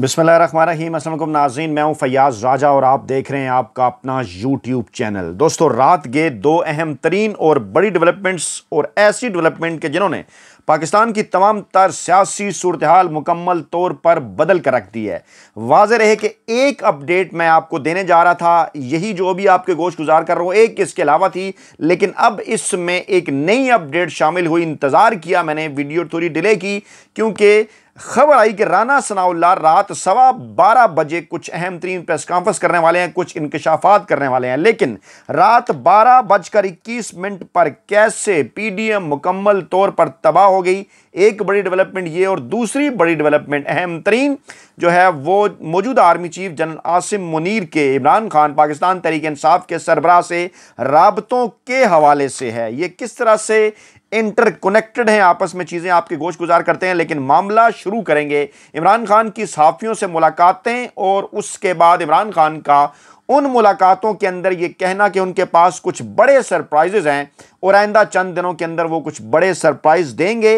बसमीम असलम नाजीन मैं हूँ फयाज राजा और आप देख रहे हैं आपका अपना यूट्यूब चैनल दोस्तों रात के दो अहम तरीन और बड़ी डेवलपमेंट्स और ऐसी डेवलपमेंट के जिन्होंने पाकिस्तान की तमाम तर सियासी सूरत हाल मुकम्मल तौर पर बदल कर रख दी है वाज रहे कि एक अपडेट मैं आपको देने जा रहा था यही जो भी आपके गोश गुजार कर रहा हूँ एक इसके अलावा थी लेकिन अब इसमें एक नई अपडेट शामिल हुई इंतज़ार किया मैंने वीडियो थोड़ी डिले की क्योंकि खबर आई कि राना सनाउल्ला रात सवा बारह बजे कुछ अहम तरीन प्रेस कॉन्फ्रेंस करने वाले हैं कुछ इंकशाफात करने वाले हैं लेकिन रात बारह बजकर इक्कीस मिनट पर कैसे पी डी एम मुकम्मल तौर पर तबाह हो गई एक बड़ी डेवलपमेंट ये और दूसरी बड़ी डेवलपमेंट अहम तरीन जो है वो मौजूदा army chief general Asim Munir के इमरान खान पाकिस्तान तरीके इंसाफ के सरबराह से रबतों के हवाले से है ये किस तरह से इंटरकनेक्टेड हैं आपस में चीज़ें आपके गोश गुजार करते हैं लेकिन मामला शुरू करेंगे इमरान खान की सहाफ़ियों से मुलाकातें और उसके बाद इमरान खान का उन मुलाकातों के अंदर ये कहना कि उनके पास कुछ बड़े सरप्राइजेज हैं और आइंदा चंद दिनों के अंदर वो कुछ बड़े सरप्राइज देंगे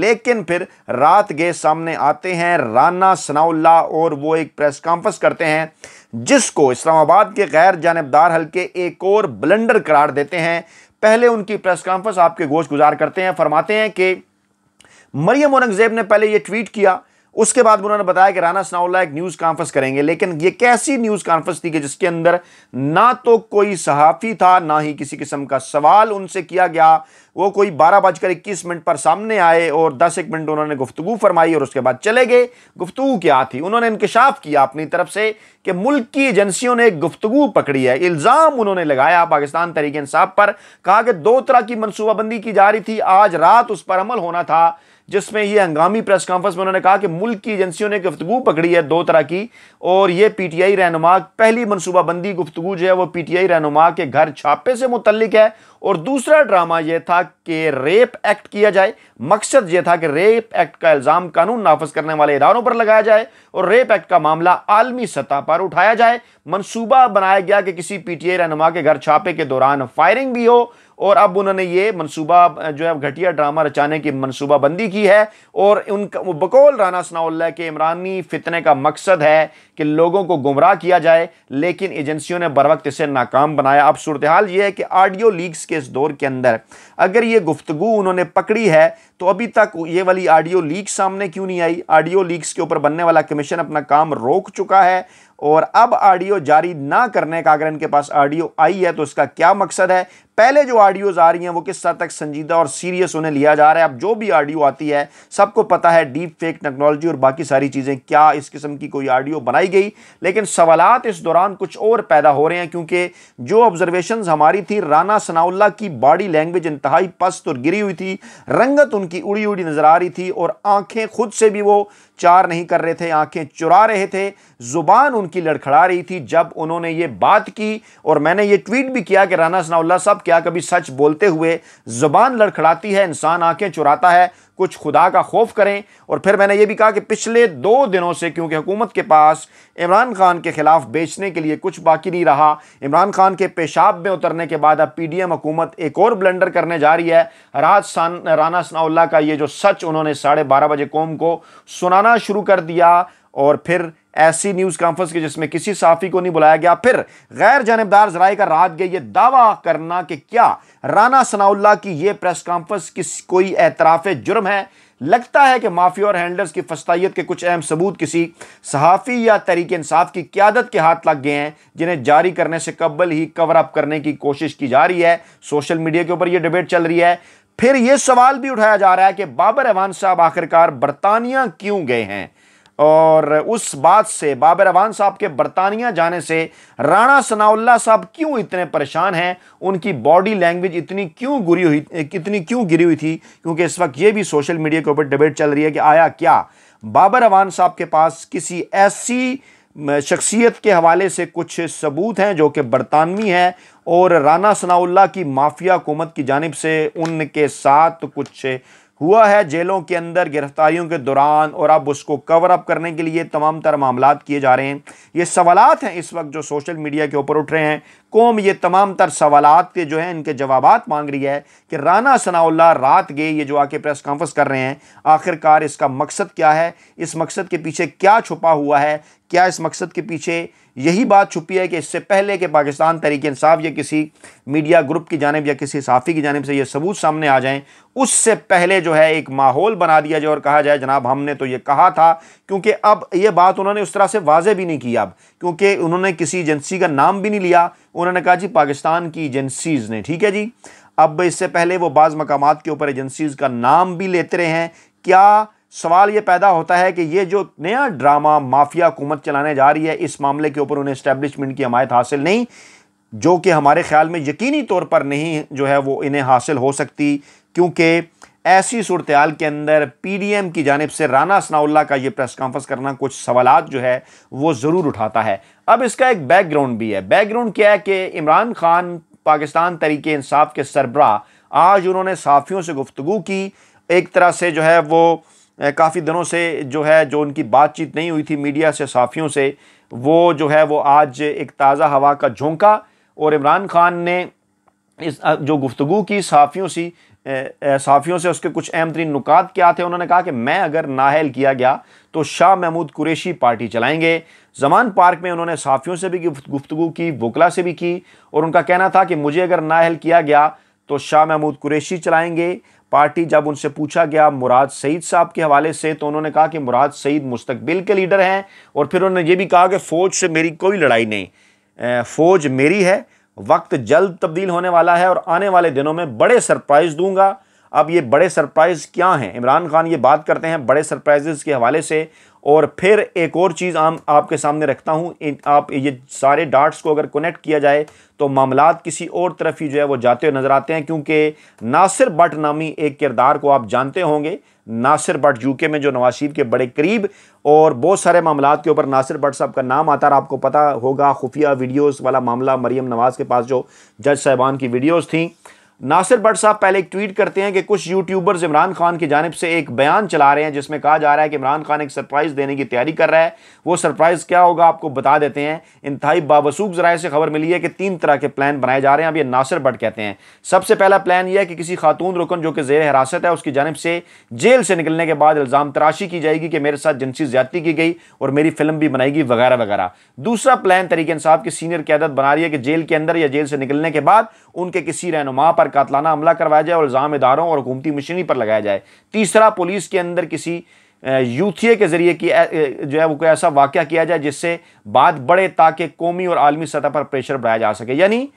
लेकिन फिर रात गए सामने आते हैं राना सनाउल्ला और वो एक प्रेस कॉन्फ्रेंस करते हैं जिसको इस्लामाबाद के गैर जानबदार हल्के एक और ब्लंडर करार देते हैं पहले उनकी प्रेस कॉन्फ्रेंस आपके गोश गुजार करते हैं फरमाते हैं कि मरियम औरंगजेब ने पहले ये ट्वीट किया उसके बाद उन्होंने बताया कि राना सनाउल्ला एक न्यूज़ कॉन्फ्रेंस करेंगे लेकिन ये कैसी न्यूज़ कॉन्फ्रेंस थी कि जिसके अंदर ना तो कोई सहाफ़ी था ना ही किसी किस्म का सवाल उनसे किया गया वो कोई बारह बजकर इक्कीस मिनट पर सामने आए और दस एक मिनट उन्होंने गुफ्तु फरमाई और उसके बाद चले गए गुफ्तु क्या थी उन्होंने इंकशाफ किया अपनी तरफ से कि मुल्क की एजेंसियों ने एक गुफ्तु पकड़ी है इल्ज़ाम उन्होंने लगाया पाकिस्तान तरीके इंसाफ पर कहा कि दो तरह की मनसूबाबंदी की जा रही थी आज रात उस पर अमल होना था जिसमें यह हंगामी प्रेस कॉन्फ्रेंस में उन्होंने कहा कि मुल्क की एजेंसियों ने गुफ्तु पकड़ी है दो तरह की और ये पी टी आई रहनुमा पहली मनसूबाबंदी गुफ्तु जो है वो पी टी आई रहनुमा के घर छापे से मुतलिक है और दूसरा ड्रामा यह था कि रेप एक्ट किया जाए मकसद यह था कि रेप एक्ट का इल्ज़ाम कानून नाफज करने वाले इदारों पर लगाया जाए और रेप एक्ट का मामला आलमी सतह पर उठाया जाए मनसूबा बनाया गया कि किसी पी टी आई रहनुमा के घर छापे के दौरान फायरिंग भी हो और अब उन्होंने ये मनसूबा जो है घटिया ड्रामा रचाने की मनसूबा बंदी की है और उनका बकौल राना सनाउल्ला के इमरानी फितने का मकसद है कि लोगों को गुमराह किया जाए लेकिन एजेंसियों ने बर वक्त इसे नाकाम बनाया अब सूरत हाल यह है कि ऑडियो लीक्स के इस दौर के अंदर अगर ये गुफ्तु उन्होंने पकड़ी है तो अभी तक ये वाली ऑडियो लीक सामने क्यों नहीं आई ऑडियो लीक्स के ऊपर बनने वाला कमीशन अपना काम रोक चुका है और अब ऑडियो जारी ना करने का अगर इनके पास ऑडियो आई है तो उसका क्या मकसद है पहले जो ऑडियोज आ रही हैं वो किस हद तक संजीदा और सीरियस उन्हें लिया जा रहा है अब जो भी ऑडियो आती है सबको पता है डीप फेक टेक्नोलॉजी और बाकी सारी चीज़ें क्या इस किस्म की कोई ऑडियो बनाई गई लेकिन सवालात इस दौरान कुछ और पैदा हो रहे हैं क्योंकि जो ऑब्जर्वेशन हमारी थी राना सनाउल्ला की बॉडी लैंग्वेज इंतहाई पस्त और गिरी हुई थी रंगत उनकी उड़ी उड़ी नज़र आ रही थी और आंखें खुद से भी वो चार नहीं कर रहे थे आंखें चुरा रहे थे ज़ुबान उनकी लड़खड़ा रही थी जब उन्होंने ये बात की और मैंने ये ट्वीट भी किया कि राना सनाउल्ला साहब क्या कभी सच बोलते हुए ज़ुबान लड़खड़ाती है इंसान आंखें चुराता है कुछ खुदा का खौफ करें और फिर मैंने ये भी कहा कि पिछले दो दिनों से क्योंकि हुकूमत के पास इमरान खान के ख़िलाफ़ बेचने के लिए कुछ बाकी नहीं रहा इमरान खान के पेशाब में उतरने के बाद अब पी हुकूमत एक और ब्लेंडर करने जा रही है राज राना सनाउल्ला का ये जो सच उन्होंने साढ़े बारह बजे कौम को सुनाना शुरू कर दिया और फिर ऐसी न्यूज कॉन्फ्रेंस की जिसमें किसी साफी को नहीं बुलाया गया फिर गैर जानबदार जराए का रात गए यह दावा करना कि क्या राना सनाउल्ला की यह प्रेस कॉन्फ्रेंस किस कोई एतराफ जुर्म है लगता है कि माफिया और हैंडलर्स की फस्ताइत के कुछ अहम सबूत किसी सहाफ़ी या तरीके इंसाफ की क्यादत के हाथ लग गए हैं जिन्हें जारी करने से कबल ही कवर अप करने की कोशिश की जा रही है सोशल मीडिया के ऊपर यह डिबेट चल रही है फिर यह सवाल भी उठाया जा रहा है कि बाबर अवान साहब आखिरकार बरतानिया क्यों गए हैं और उस बात से बाबर अवान साहब के बरतानिया जाने से राणा सनाउल्ला साहब क्यों इतने परेशान हैं उनकी बॉडी लैंग्वेज इतनी क्यों गुरी हुई कितनी क्यों गिरी हुई थी क्योंकि इस वक्त ये भी सोशल मीडिया के ऊपर डिबेट चल रही है कि आया क्या बाबर अवान साहब के पास किसी ऐसी शख्सियत के हवाले से कुछ सबूत हैं जो कि बरतानवी हैं और राना सनाउल्ला की माफिया हुकूमत की जानब से उनके साथ कुछ हुआ है जेलों के अंदर गिरफ्तारियों के दौरान और अब उसको कवर अप करने के लिए तमाम तर मामला किए जा रहे हैं ये सवालत हैं इस वक्त जो सोशल मीडिया के ऊपर उठ रहे हैं कौम ये तमाम तर सवाल के जो हैं इनके जवाब मांग रही है कि राना सनाउल्ला रात गए ये जो आके प्रेस कॉन्फ्रेंस कर रहे हैं आखिरकार इसका मकसद क्या है इस मकसद के पीछे क्या छुपा हुआ है क्या इस मकसद के पीछे यही बात छुपी है कि इससे पहले कि पाकिस्तान तरीके इंसाफ या किसी मीडिया ग्रुप की जानब या किसी साफ़ी की जानब से ये सबूत सामने आ जाएं उससे पहले जो है एक माहौल बना दिया जाए और कहा जाए जनाब हमने तो ये कहा था क्योंकि अब ये बात उन्होंने उस तरह से वाजे भी नहीं की अब क्योंकि उन्होंने किसी एजेंसी का नाम भी नहीं लिया उन्होंने कहा जी पाकिस्तान की एजेंसीज़ ने ठीक है जी अब इससे पहले वो बाज़ मकाम के ऊपर एजेंसीज़ का नाम भी लेते रहे हैं क्या सवाल ये पैदा होता है कि ये जो नया ड्रामा माफिया हुकूमत चलाने जा रही है इस मामले के ऊपर उन्हें इस्टेब्लिशमेंट की हमायत हासिल नहीं जो कि हमारे ख्याल में यकीनी तौर पर नहीं जो है वो इन्हें हासिल हो सकती क्योंकि ऐसी सूरत के अंदर पी डी एम की जानब से राना सनाउल्ला का ये प्रेस कॉन्फ्रेंस करना कुछ सवाल जो है वो ज़रूर उठाता है अब इसका एक बैकग्राउंड भी है बैकग्राउंड क्या है कि इमरान खान पाकिस्तान तरीके इंसाफ के सरबरा आज उन्होंने साफ़ियों से गुफ्तु की एक तरह से जो है वो काफ़ी दिनों से जो है जो उनकी बातचीत नहीं हुई थी मीडिया से साफ़ियों से वो जो है वो आज एक ताज़ा हवा का झोंका और इमरान खान ने इस जो गुफ्तु की साफ़ियों सी साफ़ियों से उसके कुछ अहम तरीन नुकात क्या थे उन्होंने कहा कि मैं अगर नाहल किया गया तो शाह महमूद कुरेशी पार्टी चलाएंगे जमान पार्क में उन्होंने साफ़ियों से भी गुफ्तु की वकला से भी की और उनका कहना था कि मुझे अगर नाहल किया गया तो शाह महमूद कुरेशी चलाएंगे पार्टी जब उनसे पूछा गया मुराद सईद साहब के हवाले से तो उन्होंने कहा कि मुराद सईद मुस्तबिल के लीडर हैं और फिर उन्होंने ये भी कहा कि फ़ौज से मेरी कोई लड़ाई नहीं फ़ौज मेरी है वक्त जल्द तब्दील होने वाला है और आने वाले दिनों में बड़े सरप्राइज़ दूंगा अब ये बड़े सरप्राइज़ क्या हैं इमरान खान ये बात करते हैं बड़े सरप्राइजेस के हवाले से और फिर एक और चीज़ आम आपके सामने रखता हूँ आप ये सारे डार्ट्स को अगर कनेक्ट किया जाए तो मामला किसी और तरफ ही जो है वो जाते हुए नज़र आते हैं क्योंकि नासिर भट नामी एक किरदार को आप जानते होंगे नासिर भट्ट यूके में जो नवाज शरीफ के बड़े करीब और बहुत सारे मामला के ऊपर नासिर भट्ट साहब का नाम आता रहा आपको पता होगा खुफिया वीडियोज़ वाला मामला मरीम नवाज़ के पास जो जज साहबान की वीडियोज़ थी नासिर भट साहब पहले एक ट्वीट करते हैं कि कुछ यूट्यूबर्स इमरान खान की जानब से एक बयान चला रहे हैं जिसमें कहा जा रहा है कि इमरान खान एक सरप्राइज़ देने की तैयारी कर रहा है वो सरप्राइज़ क्या होगा आपको बता देते हैं इंतहाई बावसूख जरा से खबर मिली है कि तीन तरह के प्लान बनाए जा रहे हैं अब ये नासिर भट्ट कहते हैं सबसे पहला प्लान यह है कि किसी खातून रुकन जो कि जेर हिरासत है उसकी जानब से जेल से निकलने के बाद इल्ज़ाम तराशी की जाएगी कि मेरे साथ जिनसी ज्यादती की गई और मेरी फिल्म भी बनाएगी वगैरह वगैरह दूसरा प्लान तरीके इंसाफ की सीनियर क्यादत बना रही है कि जेल के अंदर या जेल से निकलने के बाद उनके किसी रहनुमा पर कातलाना हमला करवाया जाए और इल्ज़ाम इदारों और हुकूमती मशीनरी पर लगाया जाए तीसरा पुलिस के अंदर किसी यूथिए के ज़रिए कि जो है वो कोई ऐसा वाक़ किया जाए जिससे बात बढ़े ताकि कौमी और आलमी सतह पर प्रेशर बढ़ाया जा सके यानी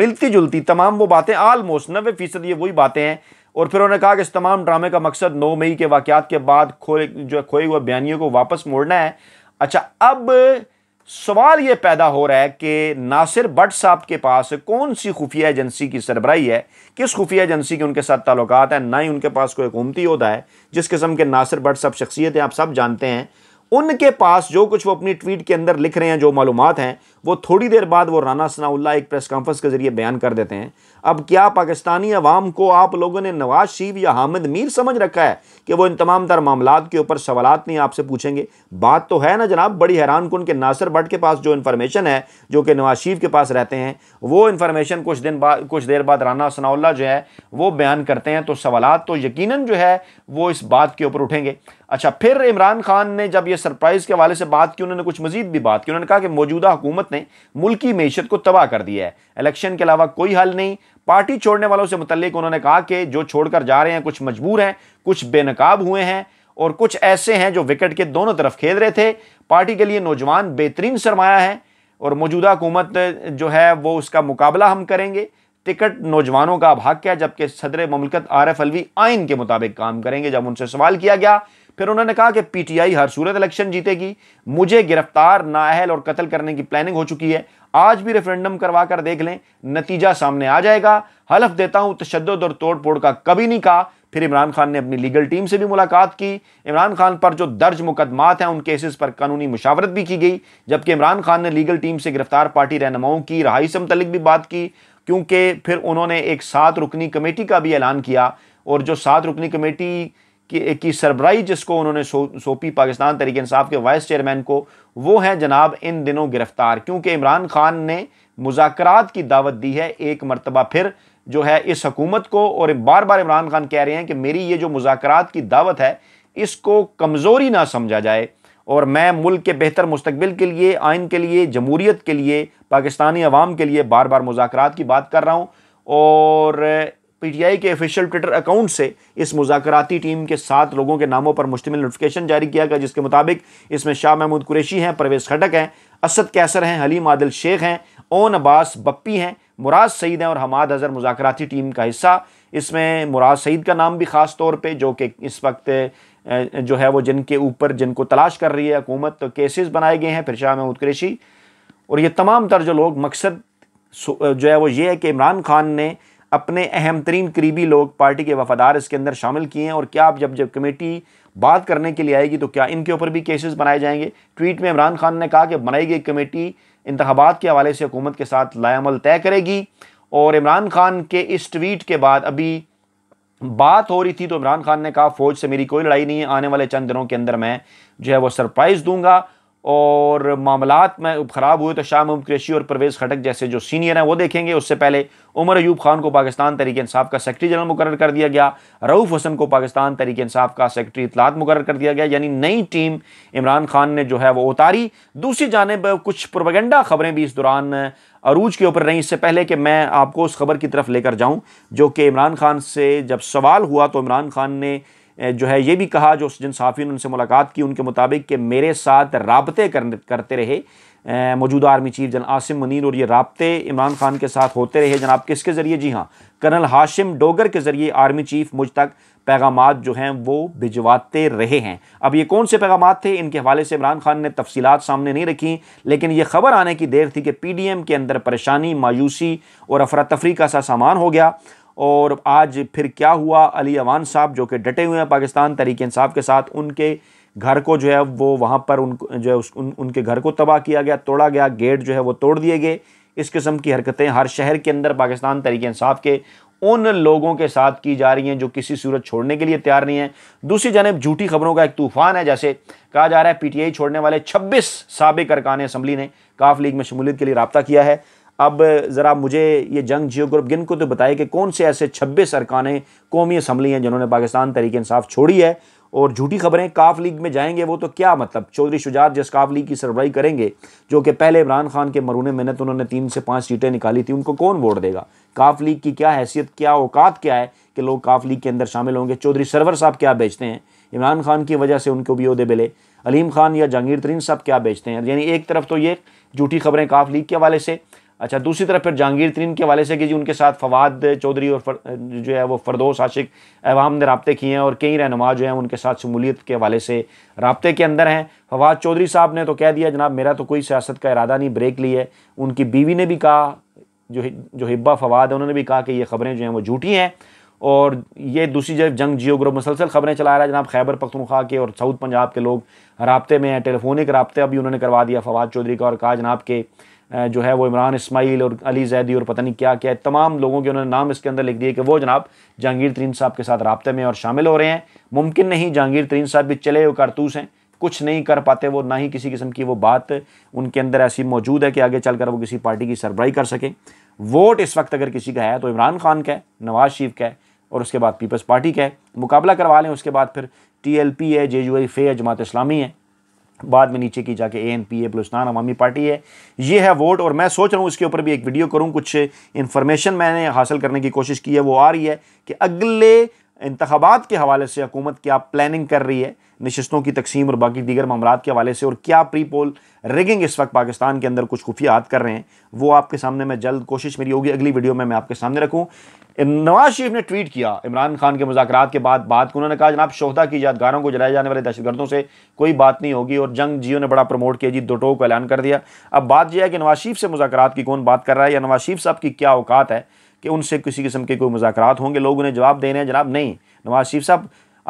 मिलती जुलती तमाम वो बातें आलमोस्ट नबे फ़ीसद ये वही बातें हैं और फिर उन्होंने कहा कि इस तमाम ड्रामे का मकसद नौ मई के वाक़ात के बाद खोए जो खोए हुए बयानियों को वापस मोड़ना है अच्छा अब सवाल यह पैदा हो रहा है कि नासिर बट साहब के पास कौन सी खुफिया एजेंसी की सरबराही है किस खुफिया एजेंसी के उनके साथ ताल्लुक हैं ना ही उनके पास कोई हुकूमती होता है जिस किस्म के नासिर भट्ट साहब शख्सियत आप सब जानते हैं उनके पास जो कुछ वो अपनी ट्वीट के अंदर लिख रहे हैं जो मालूम हैं वो थोड़ी देर बाद वो राना सनाउल्ला एक प्रेस कॉन्फ्रेंस के जरिए बयान कर देते हैं अब क्या पाकिस्तानी अवाम को आप लोगों ने नवाज शरीफ या हामिद मीर समझ रखा है कि वो इन तमाम तर मामला के ऊपर सवाल नहीं आपसे पूछेंगे बात तो है ना जनाब बड़ी हैरान कन के नासिर भट्ट के पास जो इन्फॉर्मेशन है जो कि नवाज शरीफ के पास रहते हैं वो इन्फॉर्मेशन कुछ दिन बाद कुछ देर बाद राना सनाउल्ला जो है वो बयान करते हैं तो सवाल तो यकीन जो है वो इस बात के ऊपर उठेंगे अच्छा फिर इमरान खान ने जब ये सरप्राइज़ के हवाले से बात की उन्होंने कुछ मजीद भी बात की उन्होंने कहा कि मौजूदा हुकूमत ने मुल्की मीशत को तबाह कर दिया है इलेक्शन के अलावा कोई हल नहीं पार्टी छोड़ने वालों से मुतलिक उन्होंने कहा कि जो छोड़कर जा रहे हैं कुछ मजबूर हैं कुछ बेनकाब हुए हैं और कुछ ऐसे हैं जो विकेट के दोनों तरफ खेल रहे थे पार्टी के लिए नौजवान बेहतरीन सरमाया है और मौजूदा हुकूमत जो है वो उसका मुकाबला हम करेंगे टिकट नौजवानों का अब हक है जबकि सदर ममलकत आर एफ अलवी आइन के मुताबिक काम करेंगे जब उनसे सवाल किया गया फिर उन्होंने कहा कि पीटीआई हर सूरत इलेक्शन जीतेगी मुझे गिरफ्तार नाअहल और कत्ल करने की प्लानिंग हो चुकी है आज भी रेफरेंडम करवा कर देख लें नतीजा सामने आ जाएगा हलफ देता हूं तशद और तोड़फोड़ का कभी नहीं कहा फिर इमरान खान ने अपनी लीगल टीम से भी मुलाकात की इमरान खान पर जो दर्ज मुकदमात हैं उन केसेस पर कानूनी मुशावरत भी की गई जबकि इमरान खान ने लीगल टीम से गिरफ्तार पार्टी रहनुमाओं की रहाई से मुतलिक भी बात की क्योंकि फिर उन्होंने एक सात रुकनी कमेटी का भी ऐलान किया और जो सात रुकनी कमेटी की, की सरबराही जिसको उन्होंने सो, सौंपी पाकिस्तान तरीके इंसाफ के वाइस चेयरमैन को वो है जनाब इन दिनों गिरफ्तार क्योंकि इमरान खान ने मुजात की दावत दी है एक मरतबा फिर जो है इस हकूमत को और बार बार इमरान खान कह रहे हैं कि मेरी ये जो मुजाकर की दावत है इसको कमज़ोरी ना समझा जाए और मैं मुल्क के बेहतर मुस्तबिल के लिए आइन के लिए जमूरीत के लिए पाकिस्तानी अवाम के लिए बार बार मुजात की बात कर रहा हूँ और पीटीआई के ऑफिशियल ट्विटर अकाउंट से इस मुजाकराती टीम के सात लोगों के नामों पर मुश्तमिल नोटिफिकेशन जारी किया गया जिसके मुताबिक इसमें शाह महमूद कुरेशी हैं परवेज खटक हैं असद कैसर हैं हलीम आदिल शेख हैं ओन अब्बास बप्पी हैं मुराद सईद हैं और हमाद अजहर मुजाकराती टीम का हिस्सा इसमें मुराद सईद का नाम भी ख़ास तौर पर जो कि इस वक्त जो है वो जिनके ऊपर जिनको तलाश कर रही है हुकूमत तो केसेस बनाए गए हैं फिर शाह महमूद कुरेशी और ये तमाम तर जो लोग मकसद जो है वो ये है कि इमरान खान ने अपने अहम तरीन करीबी लोग पार्टी के वफादार इसके अंदर शामिल किए हैं और क्या आप जब जब कमेटी बात करने के लिए आएगी तो क्या इनके ऊपर भी केसेस बनाए जाएंगे ट्वीट में इमरान खान ने कहा कि बनाई गई कमेटी इंतबात के हवाले से हुकूमत के साथ लायामल तय करेगी और इमरान खान के इस ट्वीट के बाद अभी बात हो रही थी तो इमरान खान ने कहा फ़ौज से मेरी कोई लड़ाई नहीं है आने वाले चंद दिनों के अंदर मैं जो है वो सरप्राइज़ दूंगा और मामला में ख़राब हुए तो शाह महमूद क्रेशी और परवेज़ खटक जैसे जो सीनियर हैं वो देखेंगे उससे पहले उमर अयूब खान को पाकिस्तान तरीक इंसाफ का सेक्रटरी जनरल मुकर कर दिया गया रऊफ़ हसन को पाकिस्तान तरीक इंसाफ का सेक्रटरी इतलात मुकर कर दिया गया यानी नई टीम इमरान खान ने जो है वो उतारी दूसरी जानब कुछ प्रोपेगेंडा खबरें भी इस दौरान अरूज के ऊपर रहीं इससे पहले कि मैं आपको उस खबर की तरफ लेकर जाऊँ जो कि इमरान खान से जब सवाल हुआ तो इमरान खान ने जो है ये भी कहा जो जिन साफ़ी ने उनसे मुलाकात की उनके मुताबिक कि मेरे साथ रबते करते रहे मौजूदा आर्मी चीफ जन आसिम मुनीर और ये रबते इमरान खान के साथ होते रहे जनाब किसके ज़रिए जी हाँ कर्नल हाशिम डोगर के ज़रिए आर्मी चीफ मुझ तक पैगाम जो हैं वो भिजवाते रहे हैं अब ये कौन से पैगाम थे इनके हवाले से इमरान खान ने तफसीत सामने नहीं रखी लेकिन ये खबर आने की देर थी कि पी डी एम के अंदर परेशानी मायूसी और अफरा तफरी का सा सामान हो गया और आज फिर क्या हुआ अली अवान साहब जो कि डटे हुए हैं पाकिस्तान तरीके इंसाफ के साथ उनके घर को जो है वो वहाँ पर उन जो है उस, उन, उनके घर को तबाह किया गया तोड़ा गया गेट जो है वो तोड़ दिए गए इस किस्म की हरकतें हर शहर के अंदर पाकिस्तान तरीके इंसाफ के उन लोगों के साथ की जा रही हैं जो किसी सूरत छोड़ने के लिए तैयार नहीं है दूसरी जानब झूठी खबरों का एक तूफान है जैसे कहा जा रहा है पीटीआई छोड़ने वाले 26 सबक अरकान असम्बली ने काफ लीग में शमूलियत के लिए रबता किया है अब ज़रा मुझे ये जंग जियो ग्रुप गिन को तो बताए कि कौन से ऐसे छब्बीस अरकान कौमी असम्बली हैं जिन्होंने पाकिस्तान तरीके इंसाफ छोड़ी है और झूठी खबरें काफ लीग में जाएंगे वो तो क्या मतलब चौधरी शुजात जिस काफ लीग की सरवाई करेंगे जो कि पहले इमरान खान के मरून मेहनत तो उन्होंने तीन से पाँच सीटें निकाली थी उनको कौन वोट देगा काफ लीग की क्या हैसियत क्या औकात क्या है कि लोग काफ लीग के अंदर शामिल होंगे चौधरी सरवर साहब क्या बेचते हैं इमरान खान की वजह से उनको भी अहदे मिले अलीम खान या जहांगीर तरीन साहब क्या बेचते हैं यानी एक तरफ तो ये झूठी खबरें काफ लीग के हवाले से अच्छा दूसरी तरफ फिर जहांगीर तरीन के वाले से कि जी उनके साथ फवाद चौधरी और फर, जो है वो फरदोस आशिक अवाम ने रबते किए हैं और कई रहनुमा जो हैं उनके साथ शमूलियत के वाले से रबते के अंदर हैं फवाद चौधरी साहब ने तो कह दिया जनाब मेरा तो कोई सियासत का इरादा नहीं ब्रेक ली है उनकी बीवी ने भी कहा जो जो हिब्बा फवाद है उन्होंने भी कहा कि ये खबरें जो हैं वो झूठी हैं और ये दूसरी जगह जंग जियो ग्रुप मुसलसल खबरें चला रहा है जनाब खैबर पख्तनख्वा के और साउथ पंजाब के लोग रबते में हैं टेलीफोनिक रबते अभी उन्होंने करवा दिया फवाद चौधरी का और कहा जनाब के जो है वो इमरान इसमाइल और अली जैदी और पता नहीं क्या क्या है तमाम लोगों के उन्होंने नाम इसके अंदर लिख दिए कि वो जनाब जहांगीर तरीन साहब के साथ रबते में और शामिल हो रहे हैं मुमकिन नहीं जहांगीर तरीन साहब भी चले हुए कारतूस हैं कुछ नहीं कर पाते वो ना ही किसी किस्म की वो बात उनके अंदर ऐसी मौजूद है कि आगे चल कर वो किसी पार्टी की सरबराही कर सकें वोट इस वक्त अगर किसी का है तो इमरान खान का है नवाज शरीफ का है और उसके बाद पीपल्स पार्टी का है मुकाबला करवा लें उसके बाद फिर टी एल पी है जे यू आई फे है जमात इस्लामी है बाद में नीचे की जाके A N P A Balochistan Awami party है ये है वोट और मैं सोच रहा हूँ इसके ऊपर भी एक वीडियो करूँ कुछ इन्फॉर्मेशन मैंने हासिल करने की कोशिश की है वो आ रही है कि अगले इंतबात के हवाले से हुकूमत क्या प्लानिंग कर रही है नशस्तों की तकसीम और बाकी दीगर मामलात के हवाले से और क्या प्री पोल रेगिंग इस वक्त पाकिस्तान के अंदर कुछ खुफियात कर रहे हैं वो आपके सामने मैं जल्द कोशिश मेरी होगी अगली वीडियो में मैं आपके सामने रखूँ नवाज शरीफ ने ट्वीट किया इमरान खान के मुजाकर के बाद बात को उन्होंने कहा जनाब शोहदा की यादगारों को जलाए जाने वाले दहशतगर्दों से कोई बात नहीं होगी और जंग जियो ने बड़ा प्रमोट किया जी दोटो को ऐलान कर दिया अब बात यह है कि नवाज शरीफ से मुजाकर की कौन बात कर रहा है या नवाज शरीफ साहब की क्या औकात है कि उनसे किसी किस्म के कोई मुजाकर होंगे लोग उन्हें जवाब दे रहे हैं जनाब नहीं नवाज शरीफ साहब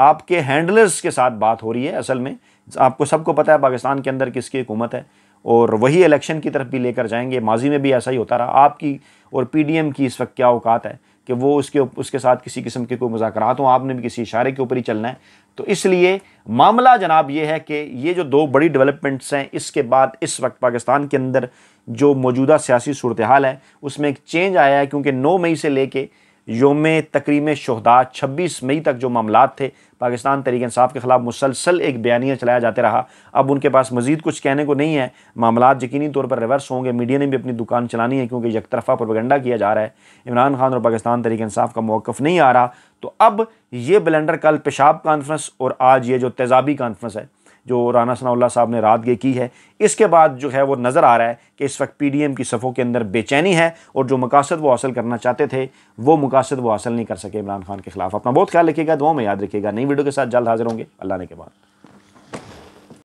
आपके हैंडलर्स के साथ बात हो रही है असल में आपको सबको पता है पाकिस्तान के अंदर किसकी हुकूमत है और वही इलेक्शन की तरफ भी लेकर जाएंगे माजी में भी ऐसा ही होता रहा आपकी और पीडीएम की इस वक्त क्या औकात है कि वो उसके उसके साथ किसी किस्म के कोई मुजाकर हों आपने भी किसी इशारे के ऊपर ही चलना है तो इसलिए मामला जनाब ये है कि ये जो दो बड़ी डेवलपमेंट्स हैं इसके बाद इस वक्त पाकिस्तान के अंदर जो मौजूदा सियासी सूरत हाल है उसमें एक चेंज आया है क्योंकि नौ मई से लेके योम तकरीम शहदा छब्बीस मई तक जो मामला थे पाकिस्तान तरीके इंसाफ के ख़िलाफ़ मुसलसल एक बयानिया चलाया जाते रहा अब उनके पास मजीद कुछ कहने को नहीं है मामला यकीनी तौर पर रिवर्स होंगे मीडिया ने भी अपनी दुकान चलानी है क्योंकि एक तरफा प्रोपगेंडा किया जा रहा है इमरान खान और पाकिस्तान तरीके इंसाफ का मौक़ नहीं आ रहा तो अब ये ब्लेंडर कल पेशाब कॉन्फ्रेंस और आज ये जो तेजाबी कॉन्फ्रेंस है जो राना सनाउल्ला साहब ने रात गे की है इसके बाद जो है वो नज़र आ रहा है कि इस वक्त पीडीएम की सफ़ों के अंदर बेचैनी है और जो मकासद वो हासिल करना चाहते थे वो मकासद वो हासिल नहीं कर सके इमरान खान के खिलाफ अपना बहुत ख्याल रखिएगा दुआ में याद रखिएगा नई वीडियो के साथ जल्द हाजिर होंगे अल्लाह ने के बाद